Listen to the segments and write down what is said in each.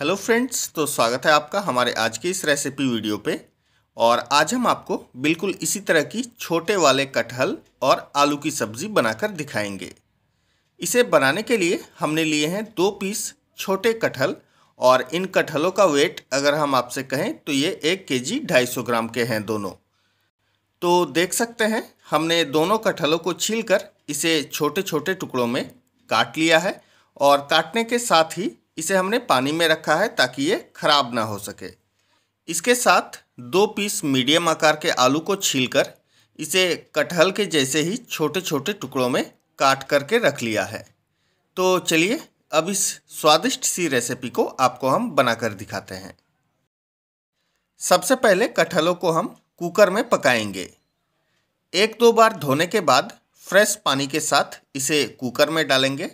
hello friends तो स्वागत है आपका हमारे आज के इस रेसिपी वीडियो पे और आज हम आपको बिल्कुल इसी तरह की छोटे वाले कटहल और आलू की सब्ज़ी बनाकर दिखाएंगे इसे बनाने के लिए हमने लिए हैं दो पीस छोटे कटहल और इन कटहलों का वेट अगर हम आपसे कहें तो ये एक के जी ढाई सौ ग्राम के हैं दोनों तो देख सकते हैं हमने दोनों कटहलों को छील कर इसे छोटे छोटे टुकड़ों में काट लिया है और काटने के साथ ही इसे हमने पानी में रखा है ताकि ये खराब ना हो सके इसके साथ दो पीस मीडियम आकार के आलू को छीलकर इसे कटहल के जैसे ही छोटे छोटे टुकड़ों में काट करके रख लिया है तो चलिए अब इस स्वादिष्ट सी रेसिपी को आपको हम बनाकर दिखाते हैं सबसे पहले कटहलों को हम कुकर में पकाएंगे एक दो बार धोने के बाद फ्रेश पानी के साथ इसे कुकर में डालेंगे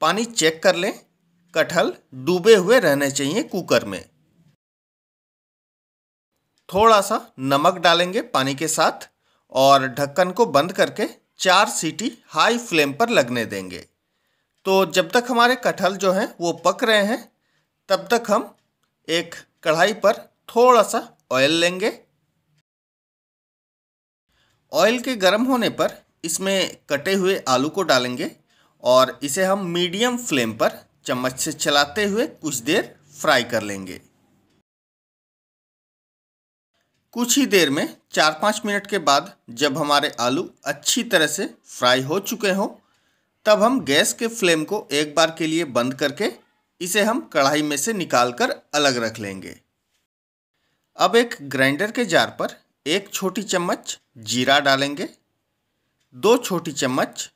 पानी चेक कर लें कटहल डूबे हुए रहने चाहिए कुकर में थोड़ा सा नमक डालेंगे पानी के साथ और ढक्कन को बंद करके चार सीटी हाई फ्लेम पर लगने देंगे तो जब तक हमारे कटहल जो हैं वो पक रहे हैं तब तक हम एक कढ़ाई पर थोड़ा सा ऑयल लेंगे ऑयल के गर्म होने पर इसमें कटे हुए आलू को डालेंगे और इसे हम मीडियम फ्लेम पर चम्मच से चलाते हुए कुछ देर फ्राई कर लेंगे कुछ ही देर में चार पाँच मिनट के बाद जब हमारे आलू अच्छी तरह से फ्राई हो चुके हों तब हम गैस के फ्लेम को एक बार के लिए बंद करके इसे हम कढ़ाई में से निकाल कर अलग रख लेंगे अब एक ग्राइंडर के जार पर एक छोटी चम्मच जीरा डालेंगे दो छोटी चम्मच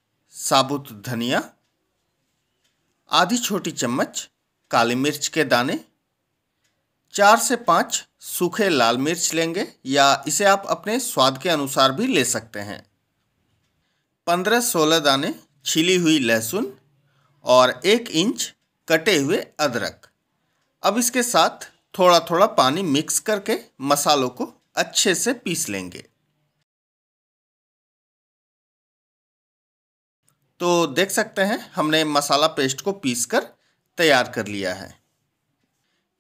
साबुत धनिया आधी छोटी चम्मच काली मिर्च के दाने चार से पाँच सूखे लाल मिर्च लेंगे या इसे आप अपने स्वाद के अनुसार भी ले सकते हैं पंद्रह सोलह दाने छिली हुई लहसुन और एक इंच कटे हुए अदरक अब इसके साथ थोड़ा थोड़ा पानी मिक्स करके मसालों को अच्छे से पीस लेंगे तो देख सकते हैं हमने मसाला पेस्ट को पीस कर तैयार कर लिया है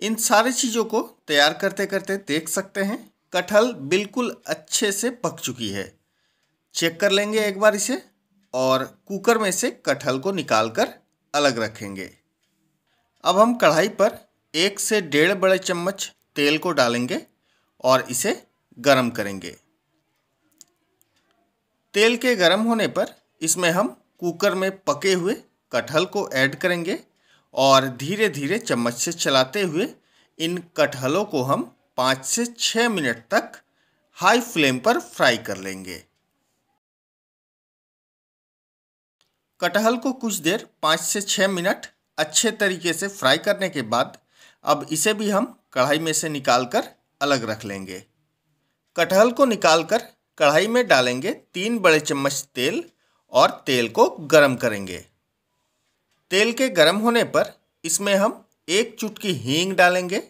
इन सारी चीज़ों को तैयार करते करते देख सकते हैं कटहल बिल्कुल अच्छे से पक चुकी है चेक कर लेंगे एक बार इसे और कुकर में से कटहल को निकाल कर अलग रखेंगे अब हम कढ़ाई पर एक से डेढ़ बड़े चम्मच तेल को डालेंगे और इसे गरम करेंगे तेल के गरम होने पर इसमें हम कुकर में पके हुए कटहल को ऐड करेंगे और धीरे धीरे चम्मच से चलाते हुए इन कटहलों को हम पाँच से छः मिनट तक हाई फ्लेम पर फ्राई कर लेंगे कटहल को कुछ देर पाँच से छः मिनट अच्छे तरीके से फ्राई करने के बाद अब इसे भी हम कढ़ाई में से निकाल कर अलग रख लेंगे कटहल को निकाल कर कढ़ाई में डालेंगे तीन बड़े चम्मच तेल और तेल को गर्म करेंगे तेल के गर्म होने पर इसमें हम एक चुटकी हींग डालेंगे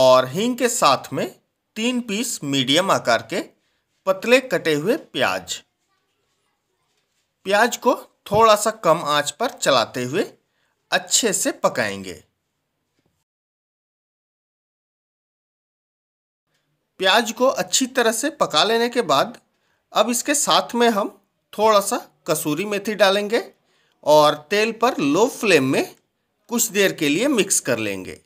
और हींग के साथ में तीन पीस मीडियम आकार के पतले कटे हुए प्याज प्याज को थोड़ा सा कम आंच पर चलाते हुए अच्छे से पकाएंगे प्याज को अच्छी तरह से पका लेने के बाद अब इसके साथ में हम थोड़ा सा कसूरी मेथी डालेंगे और तेल पर लो फ्लेम में कुछ देर के लिए मिक्स कर लेंगे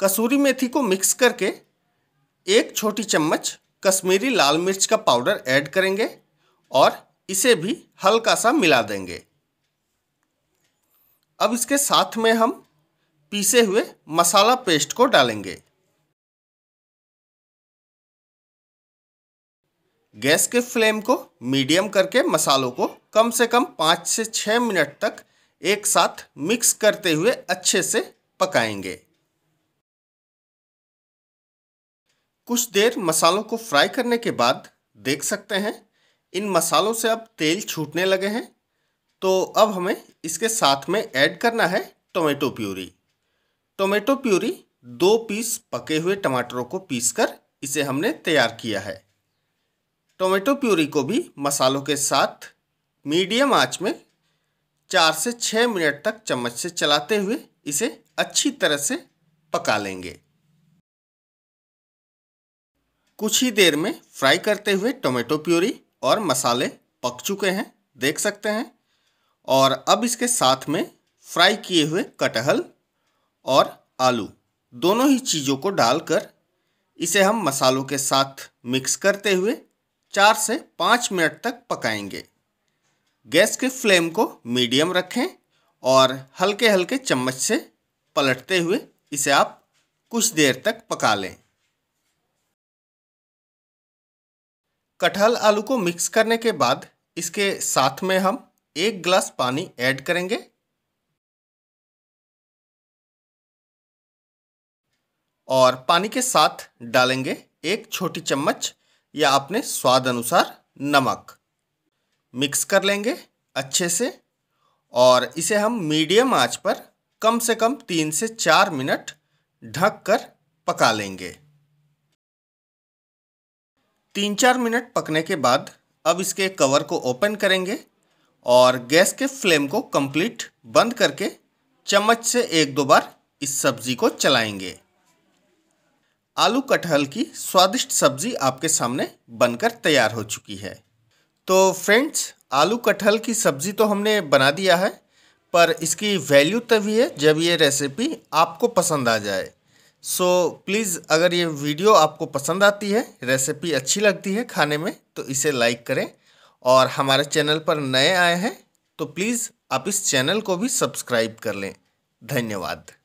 कसूरी मेथी को मिक्स करके एक छोटी चम्मच कश्मीरी लाल मिर्च का पाउडर ऐड करेंगे और इसे भी हल्का सा मिला देंगे अब इसके साथ में हम पीसे हुए मसाला पेस्ट को डालेंगे गैस के फ्लेम को मीडियम करके मसालों को कम से कम पाँच से छः मिनट तक एक साथ मिक्स करते हुए अच्छे से पकाएंगे कुछ देर मसालों को फ्राई करने के बाद देख सकते हैं इन मसालों से अब तेल छूटने लगे हैं तो अब हमें इसके साथ में ऐड करना है टोमेटो प्यूरी टोमेटो प्यूरी दो पीस पके हुए टमाटरों को पीसकर इसे हमने तैयार किया है टोमेटो प्यूरी को भी मसालों के साथ मीडियम आंच में चार से छः मिनट तक चम्मच से चलाते हुए इसे अच्छी तरह से पका लेंगे कुछ ही देर में फ्राई करते हुए टोमेटो प्यूरी और मसाले पक चुके हैं देख सकते हैं और अब इसके साथ में फ्राई किए हुए कटहल और आलू दोनों ही चीज़ों को डालकर इसे हम मसालों के साथ मिक्स करते हुए चार से पाँच मिनट तक पकाएंगे गैस के फ्लेम को मीडियम रखें और हल्के हल्के चम्मच से पलटते हुए इसे आप कुछ देर तक पका लें कटहल आलू को मिक्स करने के बाद इसके साथ में हम एक ग्लास पानी ऐड करेंगे और पानी के साथ डालेंगे एक छोटी चम्मच या अपने स्वाद अनुसार नमक मिक्स कर लेंगे अच्छे से और इसे हम मीडियम आंच पर कम से कम तीन से चार मिनट ढक कर पका लेंगे तीन चार मिनट पकने के बाद अब इसके कवर को ओपन करेंगे और गैस के फ्लेम को कंप्लीट बंद करके चम्मच से एक दो बार इस सब्ज़ी को चलाएंगे आलू कटहल की स्वादिष्ट सब्जी आपके सामने बनकर तैयार हो चुकी है तो फ्रेंड्स आलू कटहल की सब्ज़ी तो हमने बना दिया है पर इसकी वैल्यू तभी है जब ये रेसिपी आपको पसंद आ जाए सो प्लीज़ अगर ये वीडियो आपको पसंद आती है रेसिपी अच्छी लगती है खाने में तो इसे लाइक करें और हमारे चैनल पर नए आए हैं तो प्लीज़ आप इस चैनल को भी सब्सक्राइब कर लें धन्यवाद